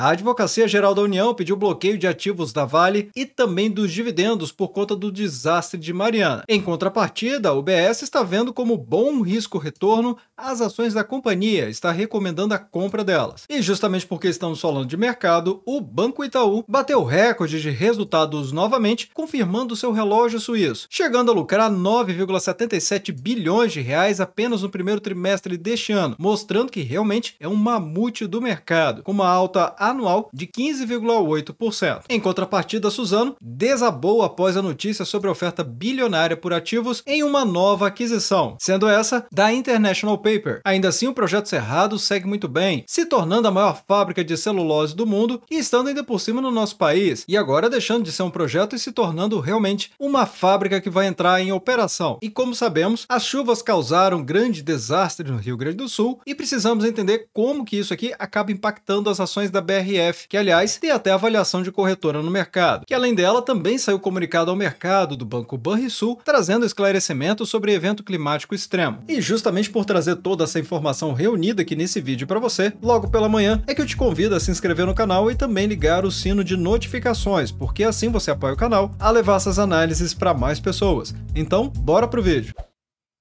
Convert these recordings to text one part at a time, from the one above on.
A Advocacia Geral da União pediu bloqueio de ativos da Vale e também dos dividendos por conta do desastre de Mariana. Em contrapartida, a UBS está vendo como bom risco-retorno as ações da companhia, está recomendando a compra delas. E justamente porque estamos falando de mercado, o Banco Itaú bateu recorde de resultados novamente, confirmando seu relógio suíço, chegando a lucrar 9,77 bilhões de reais apenas no primeiro trimestre deste ano, mostrando que realmente é um mamute do mercado, com uma alta anual de 15,8%. Em contrapartida, Suzano desabou após a notícia sobre a oferta bilionária por ativos em uma nova aquisição, sendo essa da International Paper. Ainda assim, o projeto Cerrado segue muito bem, se tornando a maior fábrica de celulose do mundo e estando ainda por cima no nosso país, e agora deixando de ser um projeto e se tornando realmente uma fábrica que vai entrar em operação. E como sabemos, as chuvas causaram grande desastre no Rio Grande do Sul e precisamos entender como que isso aqui acaba impactando as ações da BR BRF, que aliás tem até avaliação de corretora no mercado, que além dela também saiu comunicado ao mercado do Banco Banrisul, trazendo esclarecimento sobre evento climático extremo. E justamente por trazer toda essa informação reunida aqui nesse vídeo para você, logo pela manhã, é que eu te convido a se inscrever no canal e também ligar o sino de notificações, porque assim você apoia o canal a levar essas análises para mais pessoas. Então, bora pro vídeo!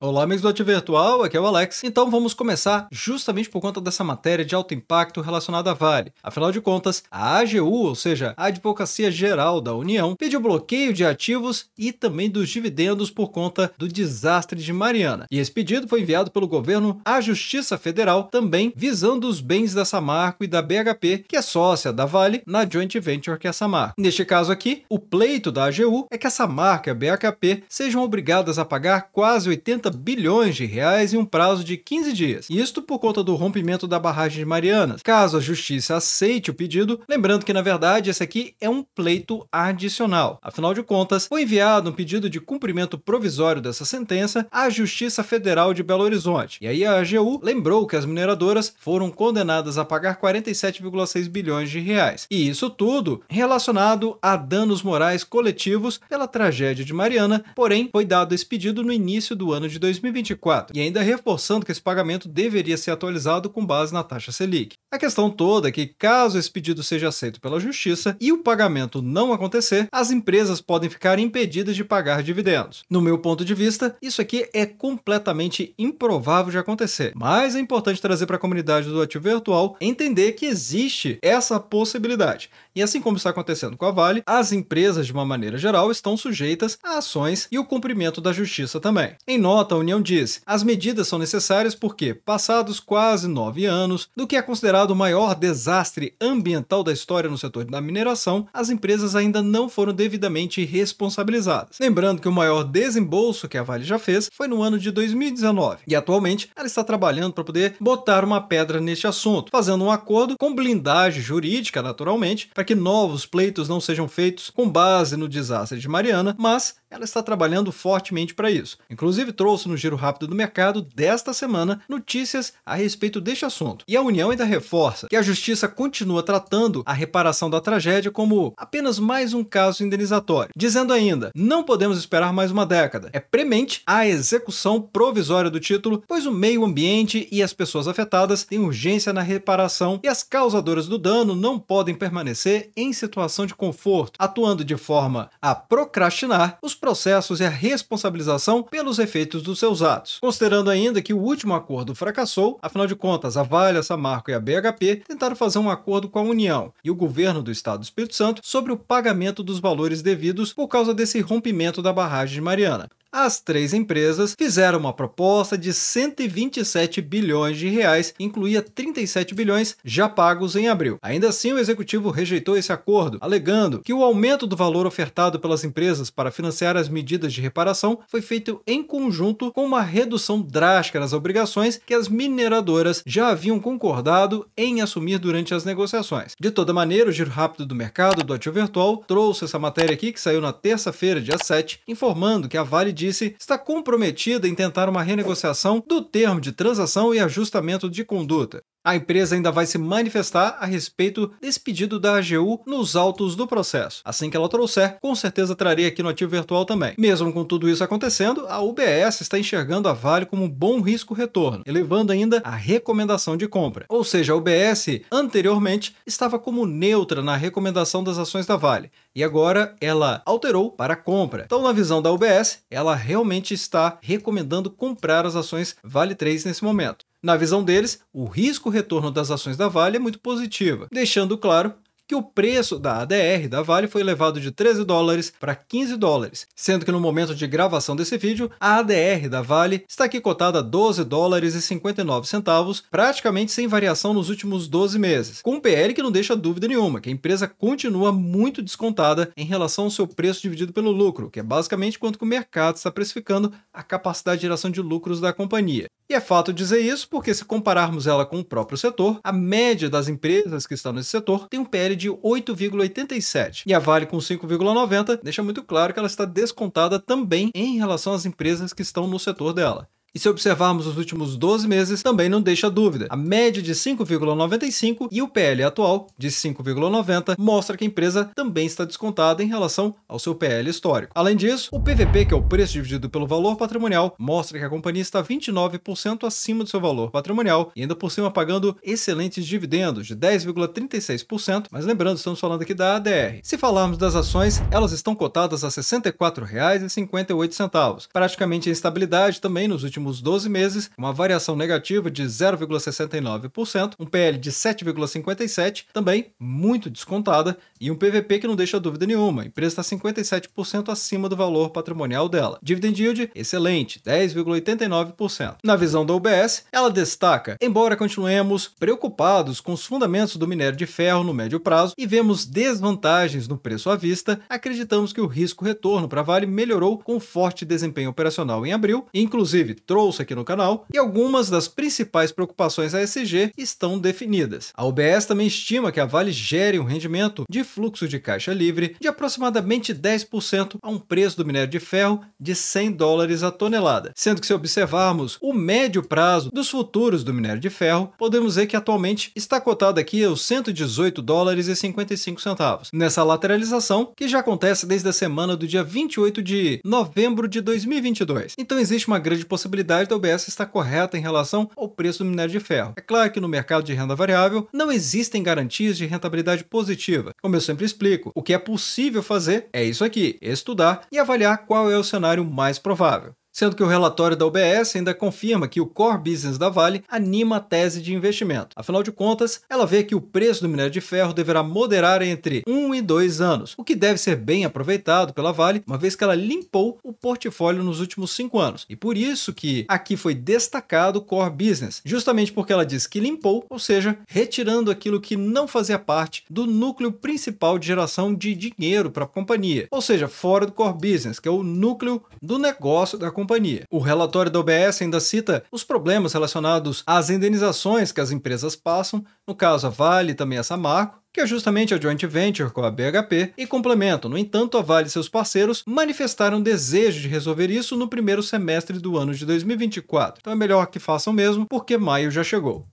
Olá, amigos do Ativo Virtual, aqui é o Alex. Então vamos começar justamente por conta dessa matéria de alto impacto relacionada à Vale. Afinal de contas, a AGU, ou seja, a Advocacia Geral da União, pediu bloqueio de ativos e também dos dividendos por conta do desastre de Mariana. E esse pedido foi enviado pelo governo à Justiça Federal, também visando os bens da Samarco e da BHP, que é sócia da Vale, na joint venture que é a Samarco. Neste caso aqui, o pleito da AGU é que a Samarco e a BHP sejam obrigadas a pagar quase 80 bilhões de reais em um prazo de 15 dias. Isto por conta do rompimento da barragem de Marianas. Caso a justiça aceite o pedido, lembrando que na verdade esse aqui é um pleito adicional. Afinal de contas, foi enviado um pedido de cumprimento provisório dessa sentença à Justiça Federal de Belo Horizonte. E aí a AGU lembrou que as mineradoras foram condenadas a pagar 47,6 bilhões de reais. E isso tudo relacionado a danos morais coletivos pela tragédia de Mariana, porém foi dado esse pedido no início do ano de de 2024, e ainda reforçando que esse pagamento deveria ser atualizado com base na taxa Selic. A questão toda é que, caso esse pedido seja aceito pela Justiça e o pagamento não acontecer, as empresas podem ficar impedidas de pagar dividendos. No meu ponto de vista, isso aqui é completamente improvável de acontecer, mas é importante trazer para a comunidade do ativo virtual entender que existe essa possibilidade. E assim como está acontecendo com a Vale, as empresas, de uma maneira geral, estão sujeitas a ações e o cumprimento da justiça também. Em nota, a União disse: as medidas são necessárias porque, passados quase nove anos do que é considerado o maior desastre ambiental da história no setor da mineração, as empresas ainda não foram devidamente responsabilizadas. Lembrando que o maior desembolso que a Vale já fez foi no ano de 2019 e atualmente ela está trabalhando para poder botar uma pedra neste assunto, fazendo um acordo com blindagem jurídica, naturalmente, para que novos pleitos não sejam feitos com base no desastre de Mariana, mas ela está trabalhando fortemente para isso. Inclusive, trouxe no Giro Rápido do Mercado desta semana notícias a respeito deste assunto. E a União ainda reforça que a Justiça continua tratando a reparação da tragédia como apenas mais um caso indenizatório, dizendo ainda: não podemos esperar mais uma década. É premente a execução provisória do título, pois o meio ambiente e as pessoas afetadas têm urgência na reparação e as causadoras do dano não podem permanecer em situação de conforto, atuando de forma a procrastinar os processos e a responsabilização pelos efeitos dos seus atos, considerando ainda que o último acordo fracassou, afinal de contas, a Vale, a Samarco e a BHP tentaram fazer um acordo com a União e o governo do Estado do Espírito Santo sobre o pagamento dos valores devidos por causa desse rompimento da barragem de Mariana. As três empresas fizeram uma proposta de 127 bilhões de reais, incluía 37 bilhões já pagos em abril. Ainda assim, o executivo rejeitou esse acordo, alegando que o aumento do valor ofertado pelas empresas para financiar as medidas de reparação foi feito em conjunto com uma redução drástica nas obrigações que as mineradoras já haviam concordado em assumir durante as negociações. De toda maneira, o giro rápido do mercado do ativo virtual trouxe essa matéria aqui que saiu na terça-feira, dia 7, informando que a Vale disse, está comprometida em tentar uma renegociação do termo de transação e ajustamento de conduta. A empresa ainda vai se manifestar a respeito desse pedido da AGU nos autos do processo. Assim que ela trouxer, com certeza trarei aqui no ativo virtual também. Mesmo com tudo isso acontecendo, a UBS está enxergando a Vale como um bom risco-retorno, elevando ainda a recomendação de compra. Ou seja, a UBS anteriormente estava como neutra na recomendação das ações da Vale e agora ela alterou para compra. Então, na visão da UBS, ela realmente está recomendando comprar as ações Vale 3 nesse momento. Na visão deles, o risco-retorno das ações da Vale é muito positiva, deixando claro que o preço da ADR da Vale foi elevado de 13 dólares para 15 dólares, sendo que no momento de gravação desse vídeo, a ADR da Vale está aqui cotada a 12 dólares e 59 centavos, praticamente sem variação nos últimos 12 meses, com um PL que não deixa dúvida nenhuma, que a empresa continua muito descontada em relação ao seu preço dividido pelo lucro, que é basicamente quanto que o mercado está precificando a capacidade de geração de lucros da companhia. E é fato dizer isso porque, se compararmos ela com o próprio setor, a média das empresas que estão nesse setor tem um PL de 8,87 e a Vale com 5,90 deixa muito claro que ela está descontada também em relação às empresas que estão no setor dela. E se observarmos os últimos 12 meses, também não deixa dúvida. A média de 5,95 e o PL atual de 5,90 mostra que a empresa também está descontada em relação ao seu PL histórico. Além disso, o PVP, que é o preço dividido pelo valor patrimonial, mostra que a companhia está 29% acima do seu valor patrimonial e ainda por cima pagando excelentes dividendos de 10,36%, mas lembrando, estamos falando aqui da ADR. Se falarmos das ações, elas estão cotadas a R$ 64,58, praticamente em estabilidade também nos últimos últimos 12 meses, uma variação negativa de 0,69%, um PL de 7,57%, também muito descontada, e um PVP que não deixa dúvida nenhuma. A empresa está 57% acima do valor patrimonial dela. Dividend yield, excelente, 10,89%. Na visão da UBS, ela destaca: embora continuemos preocupados com os fundamentos do minério de ferro no médio prazo e vemos desvantagens no preço à vista, acreditamos que o risco retorno para Vale melhorou com forte desempenho operacional em abril, inclusive trouxe aqui no canal, e algumas das principais preocupações ESG estão definidas. A UBS também estima que a Vale gere um rendimento de fluxo de caixa livre de aproximadamente 10% a um preço do minério de ferro de 100 dólares a tonelada, sendo que se observarmos o médio prazo dos futuros do minério de ferro, podemos ver que atualmente está cotado aqui aos 118 dólares e 55 centavos. Nessa lateralização, que já acontece desde a semana do dia 28 de novembro de 2022. Então existe uma grande possibilidade sensibilidade da OBS está correta em relação ao preço do minério de ferro. É claro que no mercado de renda variável não existem garantias de rentabilidade positiva. Como eu sempre explico, o que é possível fazer é isso aqui: estudar e avaliar qual é o cenário mais provável sendo que o relatório da OBS ainda confirma que o core business da Vale anima a tese de investimento. Afinal de contas, ela vê que o preço do minério de ferro deverá moderar entre 1 e 2 anos, o que deve ser bem aproveitado pela Vale, uma vez que ela limpou o portfólio nos últimos 5 anos. E por isso que aqui foi destacado o core business, justamente porque ela diz que limpou, ou seja, retirando aquilo que não fazia parte do núcleo principal de geração de dinheiro para a companhia, ou seja, fora do core business, que é o núcleo do negócio da companhia companhia. O relatório da OBS ainda cita os problemas relacionados às indenizações que as empresas passam, no caso a Vale e também a Samarco, que é justamente a joint venture com a BHP, e complemento. No entanto, a Vale e seus parceiros manifestaram desejo de resolver isso no primeiro semestre do ano de 2024. Então é melhor que façam mesmo, porque maio já chegou.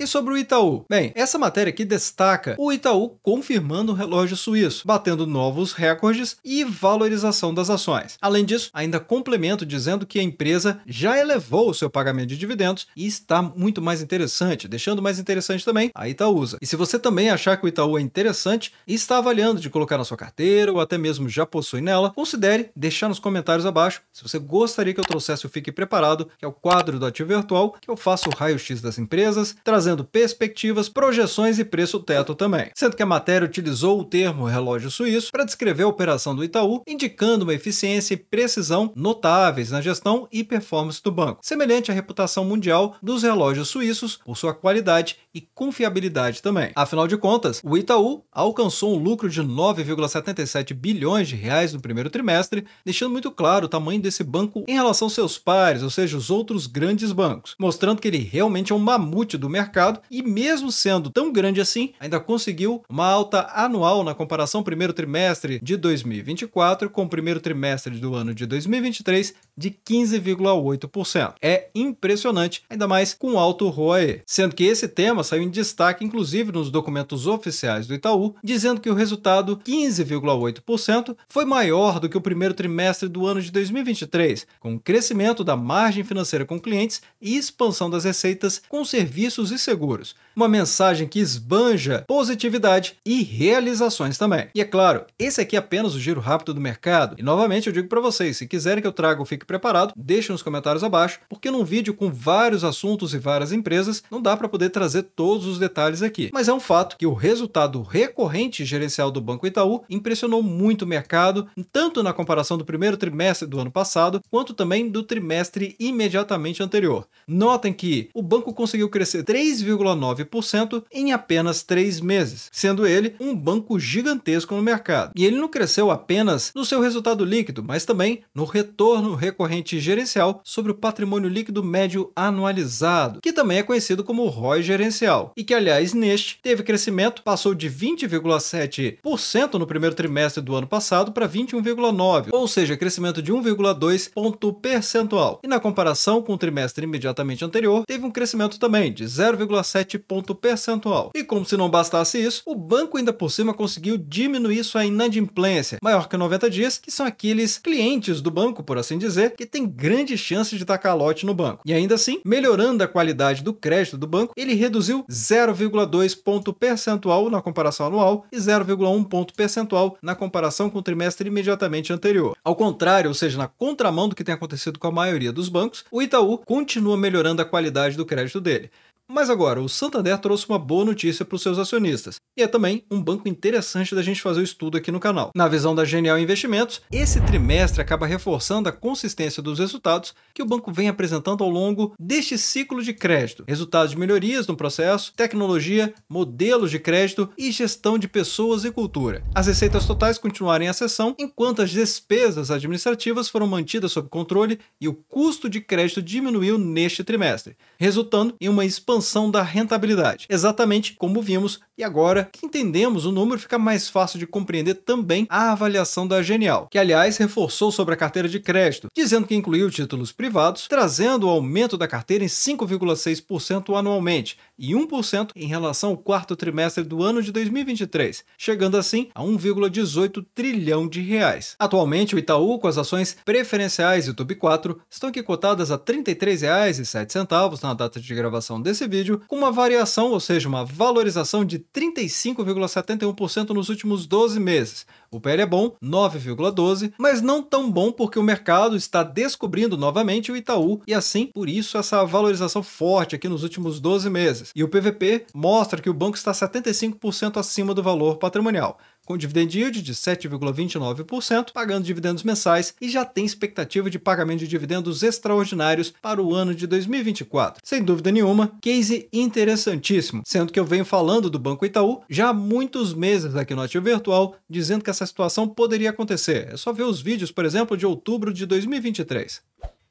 E sobre o Itaú? Bem, essa matéria aqui destaca o Itaú confirmando o relógio suíço, batendo novos recordes e valorização das ações. Além disso, ainda complemento dizendo que a empresa já elevou o seu pagamento de dividendos e está muito mais interessante, deixando mais interessante também a Itaúsa. E se você também achar que o Itaú é interessante e está avaliando de colocar na sua carteira ou até mesmo já possui nela, considere deixar nos comentários abaixo se você gostaria que eu trouxesse o Fique Preparado, que é o quadro do Ativo Virtual, que eu faço o raio-x das empresas, trazendo fazendo perspectivas, projeções e preço teto também. Sendo que a matéria utilizou o termo relógio suíço para descrever a operação do Itaú, indicando uma eficiência e precisão notáveis na gestão e performance do banco, semelhante à reputação mundial dos relógios suíços por sua qualidade e confiabilidade também. Afinal de contas, o Itaú alcançou um lucro de 9,77 bilhões de reais no primeiro trimestre, deixando muito claro o tamanho desse banco em relação aos seus pares, ou seja, os outros grandes bancos, mostrando que ele realmente é um mamute do mercado mercado e, mesmo sendo tão grande assim, ainda conseguiu uma alta anual na comparação primeiro trimestre de 2024 com o primeiro trimestre do ano de 2023 de 15,8%. É impressionante, ainda mais com alto ROE, sendo que esse tema saiu em destaque inclusive nos documentos oficiais do Itaú, dizendo que o resultado 15,8% foi maior do que o primeiro trimestre do ano de 2023, com crescimento da margem financeira com clientes e expansão das receitas com serviços e seguros uma mensagem que esbanja positividade e realizações também. E é claro, esse aqui é apenas o giro rápido do mercado. E novamente eu digo para vocês, se quiserem que eu traga ou fique preparado, deixe nos comentários abaixo, porque num vídeo com vários assuntos e várias empresas, não dá para poder trazer todos os detalhes aqui. Mas é um fato que o resultado recorrente gerencial do Banco Itaú impressionou muito o mercado, tanto na comparação do primeiro trimestre do ano passado, quanto também do trimestre imediatamente anterior. Notem que o banco conseguiu crescer 3,9% 9% em apenas três meses, sendo ele um banco gigantesco no mercado. E ele não cresceu apenas no seu resultado líquido, mas também no retorno recorrente gerencial sobre o patrimônio líquido médio anualizado, que também é conhecido como ROI gerencial, e que, aliás, neste teve crescimento, passou de 20,7% no primeiro trimestre do ano passado para 21,9%, ou seja, crescimento de 1,2 ponto percentual. E na comparação com o trimestre imediatamente anterior, teve um crescimento também de 0,7 ponto ponto percentual. E como se não bastasse isso, o banco ainda por cima conseguiu diminuir sua inadimplência, maior que 90 dias, que são aqueles clientes do banco, por assim dizer, que têm grande chance de tacar lote no banco. E ainda assim, melhorando a qualidade do crédito do banco, ele reduziu 0,2 ponto percentual na comparação anual e 0,1 ponto percentual na comparação com o trimestre imediatamente anterior. Ao contrário, ou seja, na contramão do que tem acontecido com a maioria dos bancos, o Itaú continua melhorando a qualidade do crédito dele. Mas agora, o Santander trouxe uma boa notícia para os seus acionistas, e é também um banco interessante da gente fazer o estudo aqui no canal. Na visão da Genial Investimentos, esse trimestre acaba reforçando a consistência dos resultados que o banco vem apresentando ao longo deste ciclo de crédito. Resultados de melhorias no processo, tecnologia, modelos de crédito e gestão de pessoas e cultura. As receitas totais continuarem a sessão, enquanto as despesas administrativas foram mantidas sob controle e o custo de crédito diminuiu neste trimestre, resultando em uma expansão expansão da rentabilidade. Exatamente como vimos e agora que entendemos o número, fica mais fácil de compreender também a avaliação da Genial, que aliás reforçou sobre a carteira de crédito, dizendo que incluiu títulos privados, trazendo o aumento da carteira em 5,6% anualmente e 1% em relação ao quarto trimestre do ano de 2023, chegando assim a 1,18 trilhão de reais. Atualmente, o Itaú, com as ações preferenciais e Tube 4, estão aqui cotadas a R$ 33,07 na data de gravação desse vídeo, com uma variação, ou seja, uma valorização de 35,71% nos últimos 12 meses. O PL é bom, 9,12, mas não tão bom porque o mercado está descobrindo novamente o Itaú e assim, por isso, essa valorização forte aqui nos últimos 12 meses. E o PVP mostra que o banco está 75% acima do valor patrimonial com dividend yield de 7,29%, pagando dividendos mensais e já tem expectativa de pagamento de dividendos extraordinários para o ano de 2024. Sem dúvida nenhuma, case interessantíssimo, sendo que eu venho falando do Banco Itaú já há muitos meses aqui no Ativo Virtual, dizendo que essa situação poderia acontecer. É só ver os vídeos, por exemplo, de outubro de 2023.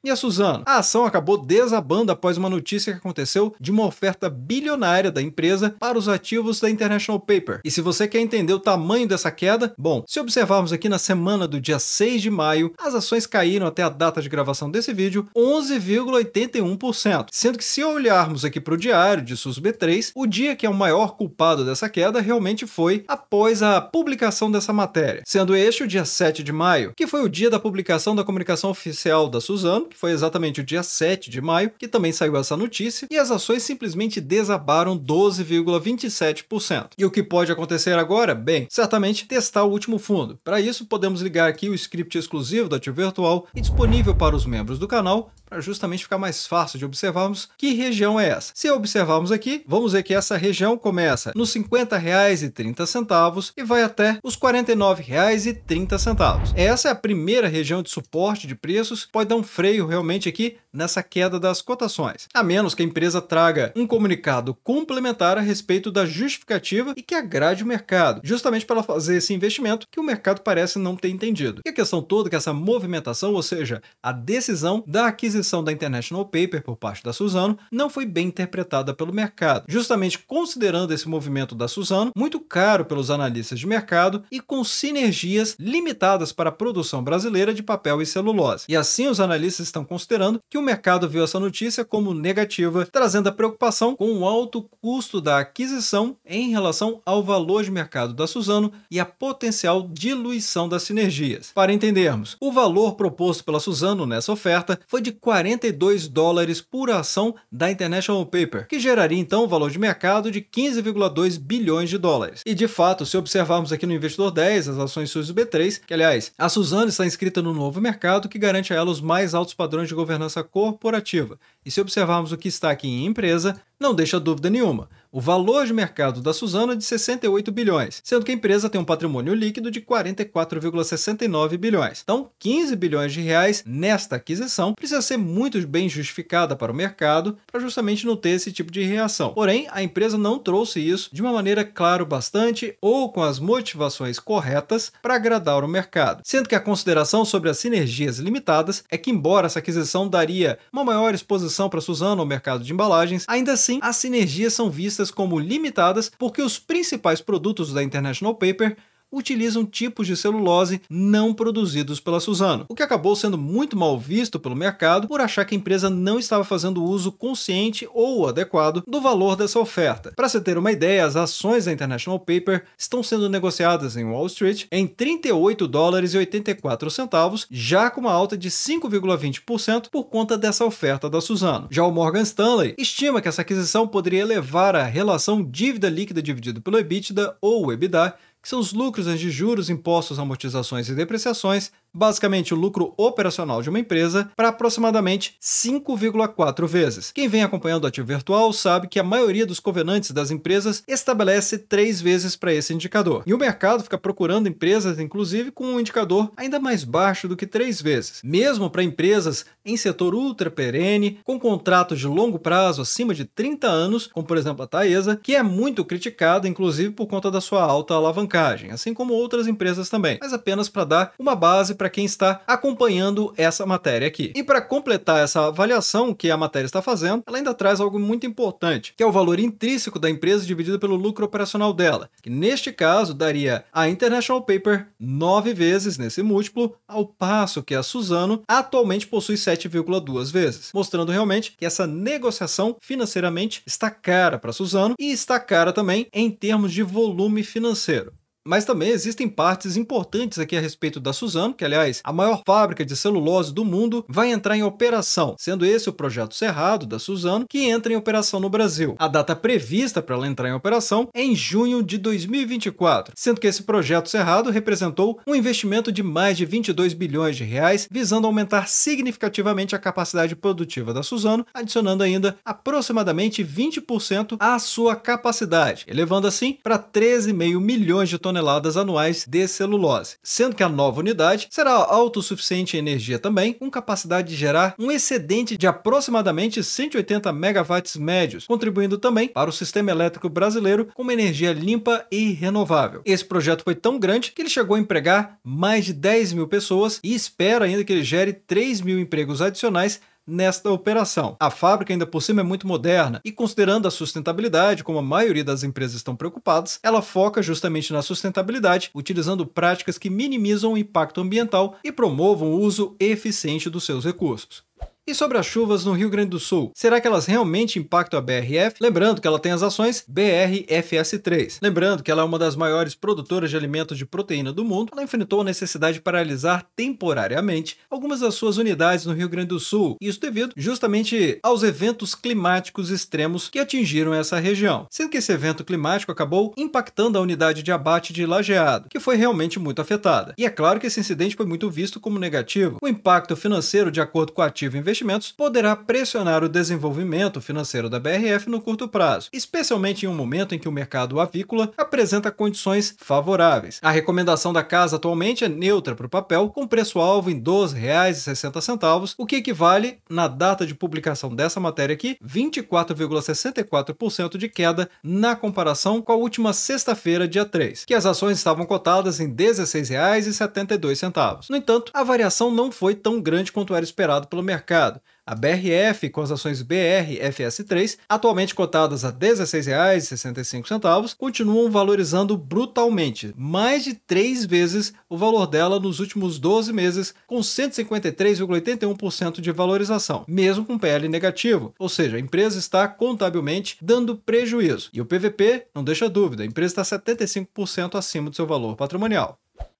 E a Suzano? A ação acabou desabando após uma notícia que aconteceu de uma oferta bilionária da empresa para os ativos da International Paper. E se você quer entender o tamanho dessa queda, bom, se observarmos aqui na semana do dia 6 de maio, as ações caíram até a data de gravação desse vídeo 11,81%, sendo que se olharmos aqui para o diário de SUSB3, o dia que é o maior culpado dessa queda realmente foi após a publicação dessa matéria, sendo este o dia 7 de maio, que foi o dia da publicação da comunicação oficial da Suzano, que foi exatamente o dia 7 de maio, que também saiu essa notícia, e as ações simplesmente desabaram 12,27%. E o que pode acontecer agora? Bem, certamente testar o último fundo. Para isso, podemos ligar aqui o script exclusivo da Tio Virtual e disponível para os membros do canal, para justamente ficar mais fácil de observarmos que região é essa. Se observarmos aqui, vamos ver que essa região começa nos R$ 50,30 e vai até os R$ 49,30. Essa é a primeira região de suporte de preços, pode dar um freio veio realmente aqui nessa queda das cotações, a menos que a empresa traga um comunicado complementar a respeito da justificativa e que agrade o mercado, justamente para fazer esse investimento que o mercado parece não ter entendido. E a questão toda é que essa movimentação, ou seja, a decisão da aquisição da International Paper por parte da Suzano, não foi bem interpretada pelo mercado, justamente considerando esse movimento da Suzano muito caro pelos analistas de mercado e com sinergias limitadas para a produção brasileira de papel e celulose. E assim os analistas estão considerando que o mercado viu essa notícia como negativa, trazendo a preocupação com o alto custo da aquisição em relação ao valor de mercado da Suzano e a potencial diluição das sinergias. Para entendermos, o valor proposto pela Suzano nessa oferta foi de 42 dólares por ação da International Paper, que geraria então um valor de mercado de 15,2 bilhões de dólares. E de fato, se observarmos aqui no Investidor 10 as ações SUS B3, que aliás, a Suzano está inscrita no novo mercado que garante a ela os mais altos padrões de governança corporativa. E se observarmos o que está aqui em empresa, não deixa dúvida nenhuma o valor de mercado da Suzano é de 68 bilhões, sendo que a empresa tem um patrimônio líquido de 44,69 bilhões. Então, 15 bilhões de reais nesta aquisição precisa ser muito bem justificada para o mercado para justamente não ter esse tipo de reação. Porém, a empresa não trouxe isso de uma maneira clara bastante ou com as motivações corretas para agradar o mercado. Sendo que a consideração sobre as sinergias limitadas é que, embora essa aquisição daria uma maior exposição para a Suzano ao mercado de embalagens, ainda assim as sinergias são vistas vistas como limitadas porque os principais produtos da International Paper utilizam tipos de celulose não produzidos pela Suzano, o que acabou sendo muito mal visto pelo mercado por achar que a empresa não estava fazendo uso consciente ou adequado do valor dessa oferta. Para se ter uma ideia, as ações da International Paper estão sendo negociadas em Wall Street em 38 dólares e 84 centavos, já com uma alta de 5,20% por conta dessa oferta da Suzano. Já o Morgan Stanley estima que essa aquisição poderia elevar a relação dívida líquida dividida pelo EBITDA ou EBITDA são os lucros antes né, de juros, impostos, amortizações e depreciações basicamente o lucro operacional de uma empresa, para aproximadamente 5,4 vezes. Quem vem acompanhando o ativo virtual sabe que a maioria dos covenantes das empresas estabelece três vezes para esse indicador. E o mercado fica procurando empresas, inclusive, com um indicador ainda mais baixo do que três vezes. Mesmo para empresas em setor ultra perene, com contratos de longo prazo acima de 30 anos, como por exemplo a Taesa, que é muito criticada, inclusive por conta da sua alta alavancagem, assim como outras empresas também, mas apenas para dar uma base para quem está acompanhando essa matéria aqui. E para completar essa avaliação que a matéria está fazendo, ela ainda traz algo muito importante, que é o valor intrínseco da empresa dividido pelo lucro operacional dela, que neste caso daria a International Paper nove vezes nesse múltiplo, ao passo que a Suzano atualmente possui 7,2 vezes, mostrando realmente que essa negociação financeiramente está cara para Suzano e está cara também em termos de volume financeiro. Mas também existem partes importantes aqui a respeito da Suzano, que aliás, a maior fábrica de celulose do mundo vai entrar em operação, sendo esse o projeto Cerrado da Suzano, que entra em operação no Brasil. A data prevista para ela entrar em operação é em junho de 2024, sendo que esse projeto Cerrado representou um investimento de mais de 22 bilhões de reais, visando aumentar significativamente a capacidade produtiva da Suzano, adicionando ainda aproximadamente 20% à sua capacidade, elevando assim para 13,5 milhões de toneladas toneladas anuais de celulose, sendo que a nova unidade será autossuficiente em energia também, com capacidade de gerar um excedente de aproximadamente 180 megawatts médios, contribuindo também para o sistema elétrico brasileiro com uma energia limpa e renovável. Esse projeto foi tão grande que ele chegou a empregar mais de 10 mil pessoas e espera ainda que ele gere 3 mil empregos adicionais nesta operação. A fábrica, ainda por cima, é muito moderna e, considerando a sustentabilidade, como a maioria das empresas estão preocupadas, ela foca justamente na sustentabilidade, utilizando práticas que minimizam o impacto ambiental e promovam o uso eficiente dos seus recursos. E sobre as chuvas no Rio Grande do Sul, será que elas realmente impactam a BRF? Lembrando que ela tem as ações BRFS3. Lembrando que ela é uma das maiores produtoras de alimentos de proteína do mundo, ela enfrentou a necessidade de paralisar temporariamente algumas das suas unidades no Rio Grande do Sul, isso devido justamente aos eventos climáticos extremos que atingiram essa região. Sendo que esse evento climático acabou impactando a unidade de abate de Lajeado, que foi realmente muito afetada. E é claro que esse incidente foi muito visto como negativo. O impacto financeiro, de acordo com o ativo investido, investimentos poderá pressionar o desenvolvimento financeiro da BRF no curto prazo, especialmente em um momento em que o mercado avícola apresenta condições favoráveis. A recomendação da casa atualmente é neutra para o papel, com preço-alvo em R$ 12,60, o que equivale, na data de publicação dessa matéria aqui, 24,64% de queda na comparação com a última sexta-feira, dia 3, que as ações estavam cotadas em R$ 16,72. No entanto, a variação não foi tão grande quanto era esperado pelo mercado mercado. A BRF, com as ações BRFS3, atualmente cotadas a R$ 16,65, continuam valorizando brutalmente, mais de três vezes o valor dela nos últimos 12 meses, com 153,81% de valorização, mesmo com PL negativo, ou seja, a empresa está contabilmente dando prejuízo. E o PVP, não deixa dúvida, a empresa está 75% acima do seu valor patrimonial.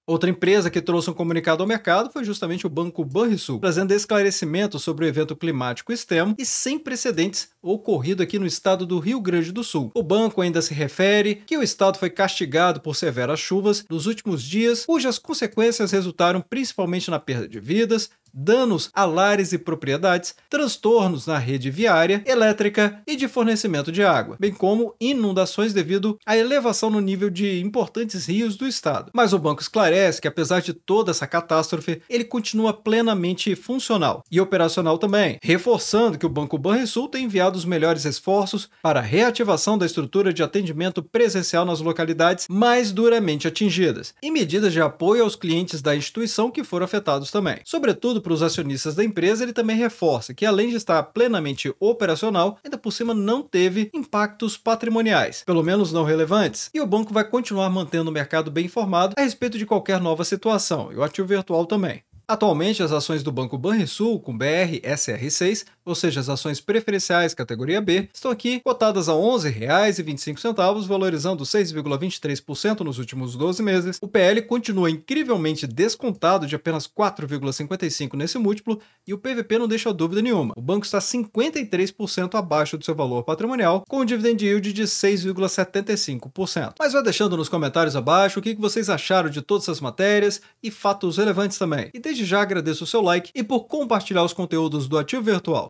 Outra empresa que trouxe um comunicado ao mercado foi justamente o Banco Banrisul, trazendo esclarecimentos sobre o evento climático extremo e sem precedentes ocorrido aqui no estado do Rio Grande do Sul. O banco ainda se refere que o estado foi castigado por severas chuvas nos últimos dias, cujas consequências resultaram principalmente na perda de vidas, danos a lares e propriedades, transtornos na rede viária, elétrica e de fornecimento de água, bem como inundações devido à elevação no nível de importantes rios do estado. Mas o banco esclarece que, apesar de toda essa catástrofe, ele continua plenamente funcional e operacional também, reforçando que o Banco Banrisul tem enviado os melhores esforços para a reativação da estrutura de atendimento presencial nas localidades mais duramente atingidas e medidas de apoio aos clientes da instituição que foram afetados também. Sobretudo, para os acionistas da empresa, ele também reforça que, além de estar plenamente operacional, ainda por cima não teve impactos patrimoniais, pelo menos não relevantes, e o banco vai continuar mantendo o mercado bem informado a respeito de qualquer nova situação, e o ativo virtual também. Atualmente, as ações do Banco Banrisul com BR SR6, ou seja, as ações preferenciais categoria B, estão aqui cotadas a R$ 11,25, valorizando 6,23% nos últimos 12 meses. O PL continua incrivelmente descontado de apenas 4,55 nesse múltiplo e o PVP não deixa dúvida nenhuma. O banco está 53% abaixo do seu valor patrimonial, com um dividend yield de 6,75%. Mas vai deixando nos comentários abaixo o que vocês acharam de todas essas matérias e fatos relevantes também. E desde desde já agradeço o seu like e por compartilhar os conteúdos do Ativo Virtual.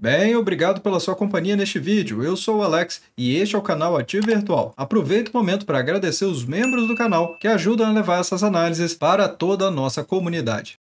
Bem, obrigado pela sua companhia neste vídeo. Eu sou o Alex e este é o canal Ativo Virtual. Aproveito o momento para agradecer os membros do canal que ajudam a levar essas análises para toda a nossa comunidade.